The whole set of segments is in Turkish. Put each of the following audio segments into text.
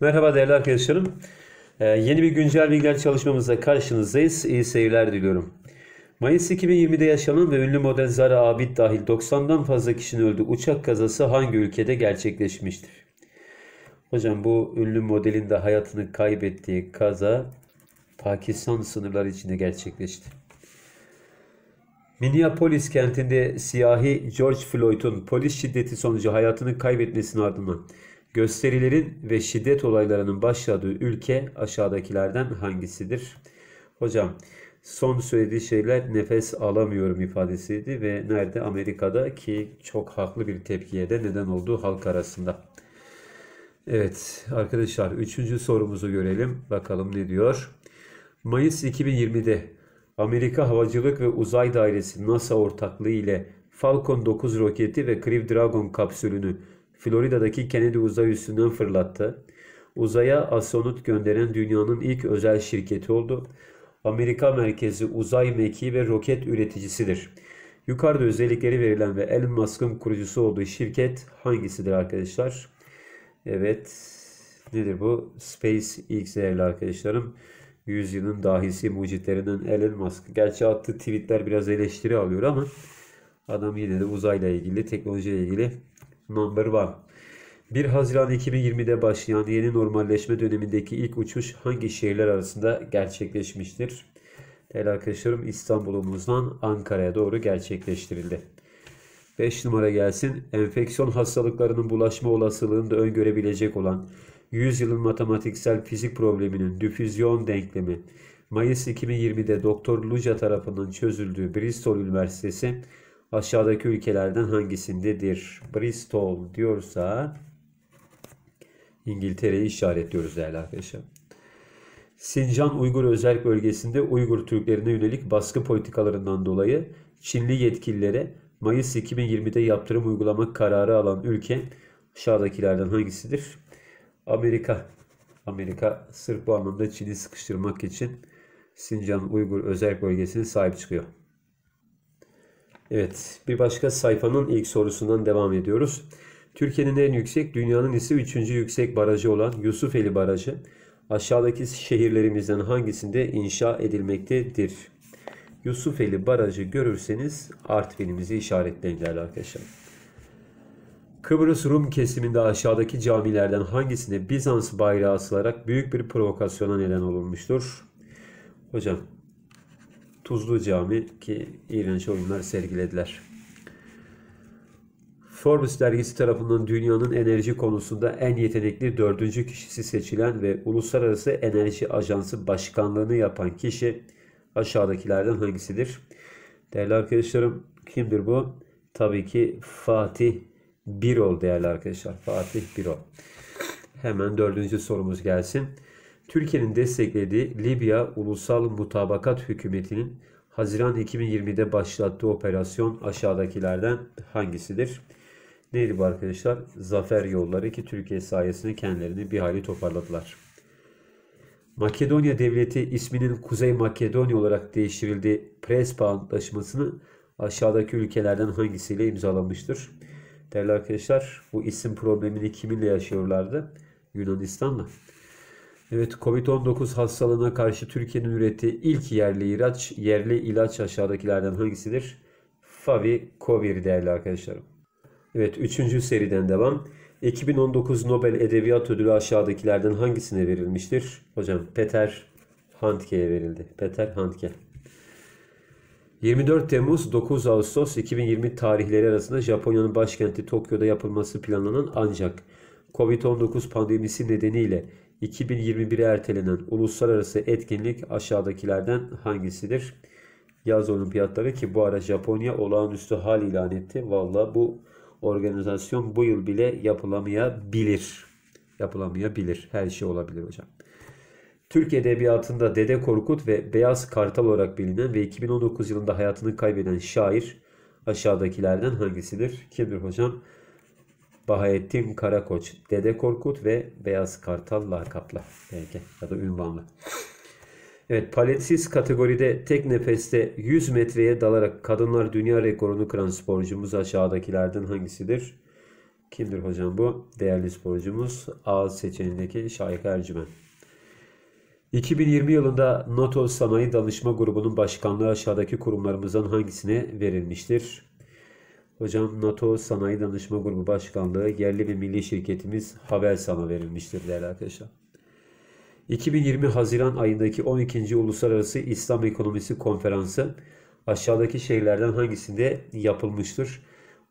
Merhaba değerli arkadaşlarım. Ee, yeni bir güncel bilgiler çalışmamızla karşınızdayız. İyi seyirler diliyorum. Mayıs 2020'de yaşanan ve ünlü model Zara Abid dahil 90'dan fazla kişinin öldüğü uçak kazası hangi ülkede gerçekleşmiştir? Hocam bu ünlü modelin de hayatını kaybettiği kaza Pakistan sınırları içinde gerçekleşti. Minneapolis kentinde siyahi George Floyd'un polis şiddeti sonucu hayatını kaybetmesinin ardından Gösterilerin ve şiddet olaylarının başladığı ülke aşağıdakilerden hangisidir? Hocam son söylediği şeyler nefes alamıyorum ifadesiydi ve nerede Amerika'da ki çok haklı bir tepkiye de neden olduğu halk arasında. Evet arkadaşlar üçüncü sorumuzu görelim bakalım ne diyor. Mayıs 2020'de Amerika Havacılık ve Uzay Dairesi NASA ortaklığı ile Falcon 9 roketi ve Crew Dragon kapsülünü Florida'daki Kennedy Uzay Üssü'nden fırlattı. Uzaya astronot gönderen dünyanın ilk özel şirketi oldu. Amerika merkezi uzay mekiği ve roket üreticisidir. Yukarıda özellikleri verilen ve Elon Musk'ın kurucusu olduğu şirket hangisidir arkadaşlar? Evet. Nedir bu? Space X değerli arkadaşlarım. Yüzyılın dahisi mucitlerinden Elon Musk. Gerçi attığı tweetler biraz eleştiri alıyor ama adam yine de uzayla ilgili, teknolojiyle ilgili Number 1 1 Haziran 2020'de başlayan yeni normalleşme dönemindeki ilk uçuş hangi şehirler arasında gerçekleşmiştir? Değerli arkadaşlarım İstanbul'umuzdan Ankara'ya doğru gerçekleştirildi. 5 numara gelsin. Enfeksiyon hastalıklarının bulaşma olasılığını da öngörebilecek olan 100 yılın matematiksel fizik probleminin difüzyon denklemi Mayıs 2020'de Doktor Luca tarafından çözüldüğü Bristol Üniversitesi aşağıdaki ülkelerden hangisindedir? Bristol diyorsa İngiltere'yi işaretliyoruz değerli arkadaşlar. Sincan Uygur Özel Bölgesi'nde Uygur Türklerine yönelik baskı politikalarından dolayı Çinli yetkililere Mayıs 2020'de yaptırım uygulamak kararı alan ülke aşağıdakilerden hangisidir? Amerika. Amerika sırf bu anlamda Çin'i sıkıştırmak için Sincan Uygur Özel Bölgesi'ne sahip çıkıyor. Evet, bir başka sayfanın ilk sorusundan devam ediyoruz. Türkiye'nin en yüksek, dünyanın ise üçüncü yüksek barajı olan Yusufeli Barajı aşağıdaki şehirlerimizden hangisinde inşa edilmektedir? Yusufeli Barajı görürseniz Artvin'imizi işaretleyin değerli arkadaşlar. Kıbrıs Rum kesiminde aşağıdaki camilerden hangisinde Bizans bayrağı asılarak büyük bir provokasyona neden olunmuştur? Hocam Tuzlu Cami ki iğrenç oyunlar sergilediler. Forbes dergisi tarafından dünyanın enerji konusunda en yetenekli dördüncü kişisi seçilen ve Uluslararası Enerji Ajansı Başkanlığını yapan kişi aşağıdakilerden hangisidir? Değerli arkadaşlarım kimdir bu? Tabii ki Fatih Birol değerli arkadaşlar. Fatih Birol. Hemen dördüncü sorumuz gelsin. Türkiye'nin desteklediği Libya Ulusal Mutabakat Hükümeti'nin Haziran 2020'de başlattığı operasyon aşağıdakilerden hangisidir? Neydi bu arkadaşlar? Zafer yolları ki Türkiye sayesinde kendilerini bir hali toparladılar. Makedonya Devleti isminin Kuzey Makedonya olarak değiştirildiği Prespa Antlaşması'nı aşağıdaki ülkelerden hangisiyle imzalanmıştır? Değerli arkadaşlar bu isim problemini kiminle yaşıyorlardı? Yunanistan'la. Evet Covid-19 hastalığına karşı Türkiye'nin ürettiği ilk yerli ilaç, yerli ilaç aşağıdakilerden hangisidir? Favi Kovir değerli arkadaşlarım. Evet 3. seriden devam. 2019 Nobel Edebiyat Ödülü aşağıdakilerden hangisine verilmiştir? Hocam Peter Handke'ye verildi. Peter Handke. 24 Temmuz 9 Ağustos 2020 tarihleri arasında Japonya'nın başkenti Tokyo'da yapılması planlanan ancak Covid-19 pandemisi nedeniyle 2021'e ertelenen uluslararası etkinlik aşağıdakilerden hangisidir? Yaz olimpiyatları ki bu ara Japonya olağanüstü hal ilan etti. Valla bu organizasyon bu yıl bile yapılamayabilir. Yapılamayabilir. Her şey olabilir hocam. Türk edebiyatında Dede Korkut ve Beyaz Kartal olarak bilinen ve 2019 yılında hayatını kaybeden şair aşağıdakilerden hangisidir? Kimdir hocam? Bahayettin Karakoç, Dede Korkut ve Beyaz Kartal lakapla belki ya da ünvanla. Evet paletsiz kategoride tek nefeste 100 metreye dalarak kadınlar dünya rekorunu kıran sporcumuz aşağıdakilerden hangisidir? Kimdir hocam bu? Değerli sporcumuz A seçeneğindeki Şahika Ercümen. 2020 yılında NATO Sanayi Danışma Grubu'nun başkanlığı aşağıdaki kurumlarımızdan hangisine verilmiştir? Hocam NATO Sanayi Danışma Grubu Başkanlığı yerli bir milli şirketimiz haber sana verilmiştir değerli arkadaşlar. 2020 Haziran ayındaki 12. Uluslararası İslam Ekonomisi Konferansı aşağıdaki şehirlerden hangisinde yapılmıştır?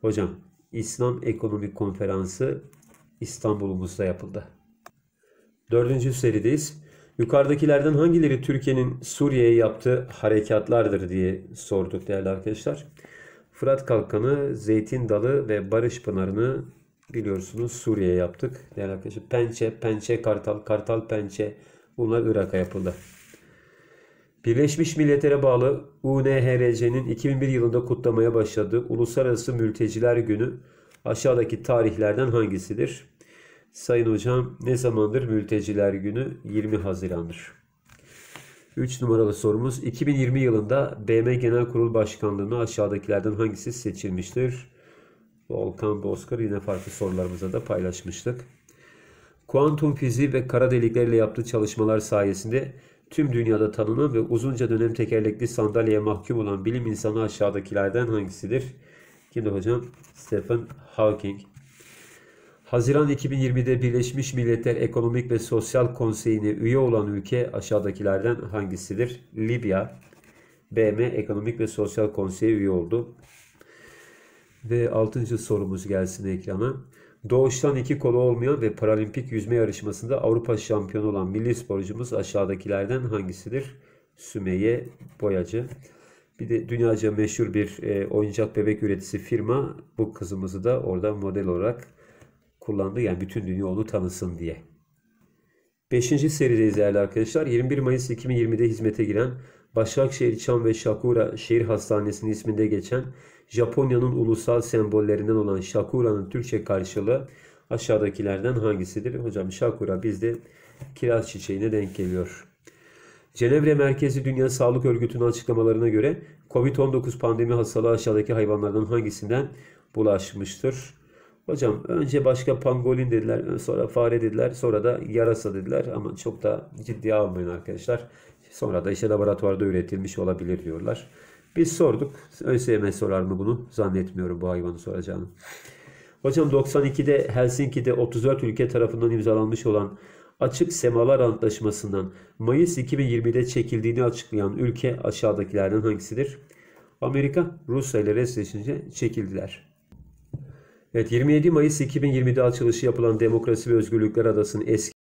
Hocam İslam Ekonomik Konferansı İstanbul'umuzda yapıldı. Dördüncü serideyiz. Yukarıdakilerden hangileri Türkiye'nin Suriye'ye yaptığı harekatlardır diye sorduk değerli arkadaşlar. Fırat Kalkanı, Zeytin Dalı ve Barış Pınarı'nı biliyorsunuz Suriye yaptık. Yani arkadaşlar Pençe, Pençe Kartal, Kartal Pençe bunlar Irak'a yapıldı. Birleşmiş Milletler'e bağlı UNHRC'nin 2001 yılında kutlamaya başladığı Uluslararası Mülteciler Günü aşağıdaki tarihlerden hangisidir? Sayın hocam ne zamandır Mülteciler Günü? 20 Haziran'dır. 3 numaralı sorumuz 2020 yılında BM Genel Kurul Başkanlığı'na aşağıdakilerden hangisi seçilmiştir? Volkan Bozkır yine farklı sorularımıza da paylaşmıştık. Kuantum fiziği ve kara deliklerle yaptığı çalışmalar sayesinde tüm dünyada tanınan ve uzunca dönem tekerlekli sandalyeye mahkum olan bilim insanı aşağıdakilerden hangisidir? Yine hocam Stephen Hawking Haziran 2020'de Birleşmiş Milletler Ekonomik ve Sosyal Konseyi'ne üye olan ülke aşağıdakilerden hangisidir? Libya, BM Ekonomik ve Sosyal Konseyi üye oldu. Ve 6. sorumuz gelsin ekrana. Doğuştan iki kolu olmayan ve paralimpik yüzme yarışmasında Avrupa şampiyonu olan milli sporcumuz aşağıdakilerden hangisidir? Sümeyye Boyacı. Bir de dünyaca meşhur bir e, oyuncak bebek üreticisi firma bu kızımızı da orada model olarak kullandı. Yani bütün dünya onu tanısın diye. Beşinci serideyiz değerli arkadaşlar. 21 Mayıs 2020'de hizmete giren Başakşehir Çam ve Shakura Şehir Hastanesi'nin isminde geçen Japonya'nın ulusal sembollerinden olan Shakura'nın Türkçe karşılığı aşağıdakilerden hangisidir? Hocam Shakura bizde kiraz çiçeğine denk geliyor. Cenevre Merkezi Dünya Sağlık Örgütü'nün açıklamalarına göre COVID-19 pandemi hastalığı aşağıdaki hayvanlardan hangisinden bulaşmıştır? Hocam önce başka pangolin dediler, sonra fare dediler, sonra da yarasa dediler. Ama çok da ciddiye almayın arkadaşlar. Sonra da işte laboratuvarda üretilmiş olabilir diyorlar. Biz sorduk. ÖSYM sorar mı bunu? Zannetmiyorum bu hayvanı soracağını. Hocam 92'de Helsinki'de 34 ülke tarafından imzalanmış olan Açık Semalar Antlaşması'ndan Mayıs 2020'de çekildiğini açıklayan ülke aşağıdakilerden hangisidir? Amerika Rusya ile resleşince çekildiler. Evet 27 Mayıs 2020'de açılışı yapılan Demokrasi ve Özgürlükler Adası'nın eski